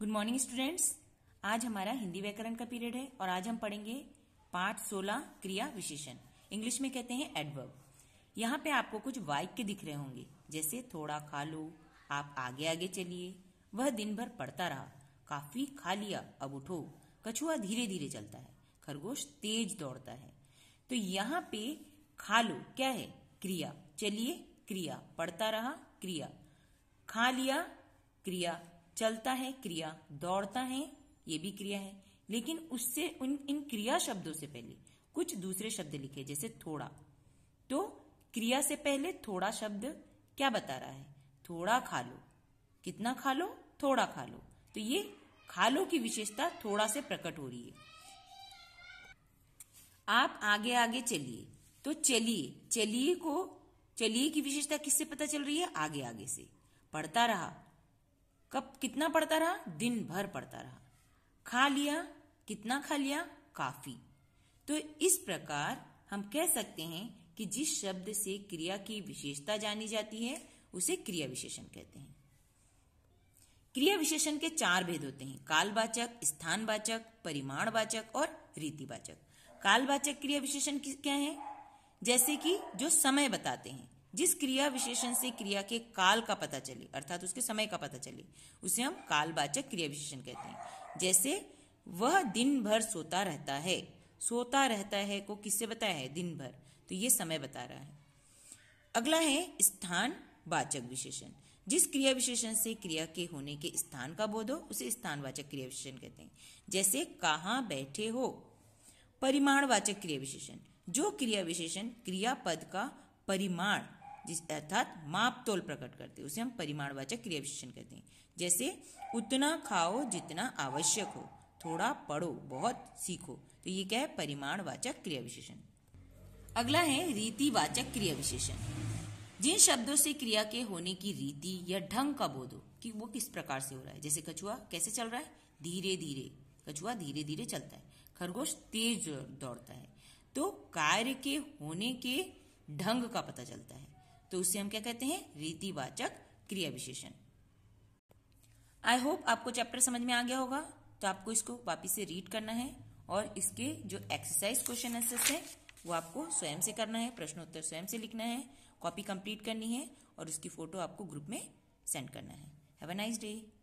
good morning students आज हमारा हिंदी व्याकरण का पीरियड है और आज हम पढ़ेंगे पाठ सोलह क्रिया विशेषण इंग्लिश में कहते हैं एडवर्ब यहाँ पे आपको कुछ वाक्य दिख रहे होंगे जैसे थोड़ा खा लो आप आगे आगे चलिए वह दिन भर पढ़ता रहा काफी खा लिया अब उठो कछुआ धीरे धीरे चलता है खरगोश तेज दौड़ता है तो यहाँ पे खा लो क्या है क्रिया चलिए क्रिया पढ़ता रहा क्रिया खा लिया क्रिया चलता है क्रिया दौड़ता है ये भी क्रिया है लेकिन उससे उन इन क्रिया शब्दों से पहले कुछ दूसरे शब्द लिखे जैसे थोड़ा तो क्रिया से पहले थोड़ा शब्द क्या बता रहा है थोड़ा खा लो कितना खा लो थोड़ा खा लो तो ये खा लो की विशेषता थोड़ा से प्रकट हो रही है आप आगे आगे चलिए तो चलिए चलिए को चलिए की विशेषता किससे पता चल रही है आगे आगे से पढ़ता रहा कब कितना पढ़ता रहा दिन भर पढ़ता रहा खा लिया कितना खा लिया काफी तो इस प्रकार हम कह सकते हैं कि जिस शब्द से क्रिया की विशेषता जानी जाती है उसे क्रिया विशेषण कहते हैं क्रिया विशेषण के चार भेद होते हैं कालवाचक स्थानवाचक परिमाणवाचक और रीतिवाचक कालवाचक क्रिया विशेषण क्या है जैसे कि जो समय बताते हैं जिस क्रिया विशेषण से क्रिया के काल का पता चले अर्थात उसके समय का पता चले उसे हम कालवाचक क्रिया विशेषण कहते हैं जैसे वह दिन भर सोता रहता है सोता रहता है को किससे बताया है दिन भर तो ये समय बता रहा है अगला है स्थान वाचक विशेषण जिस क्रिया विशेषण से क्रिया के होने के स्थान का बोध हो उसे स्थानवाचक क्रिया विशेषण कहते हैं जैसे कहा बैठे हो परिमाणवाचक क्रिया विशेषण जो क्रिया विशेषण क्रिया पद का परिमाण जिस अर्थात माप तोल प्रकट करते हैं उसे हम परिमाणवाचक क्रिया विशेषण कहते हैं जैसे उतना खाओ जितना आवश्यक हो थोड़ा पढ़ो बहुत सीखो तो ये क्या है परिमाणवाचक क्रिया विशेषण अगला है रीतिवाचक क्रिया विशेषण जिन शब्दों से क्रिया के होने की रीति या ढंग का बोध हो कि वो किस प्रकार से हो रहा है जैसे कछुआ कैसे चल रहा है धीरे धीरे कछुआ धीरे धीरे चलता है खरगोश तेज दौड़ता है तो कार्य के होने के ढंग का पता चलता है तो उसे हम क्या कहते हैं रीतिवाचक क्रिया विशेषण आई होप आपको चैप्टर समझ में आ गया होगा तो आपको इसको वापिस से रीड करना है और इसके जो एक्सरसाइज क्वेश्चन आंसर्स है वो आपको स्वयं से करना है प्रश्नोत्तर स्वयं से लिखना है कॉपी कंप्लीट करनी है और उसकी फोटो आपको ग्रुप में सेंड करना है हैव अ नाइस डे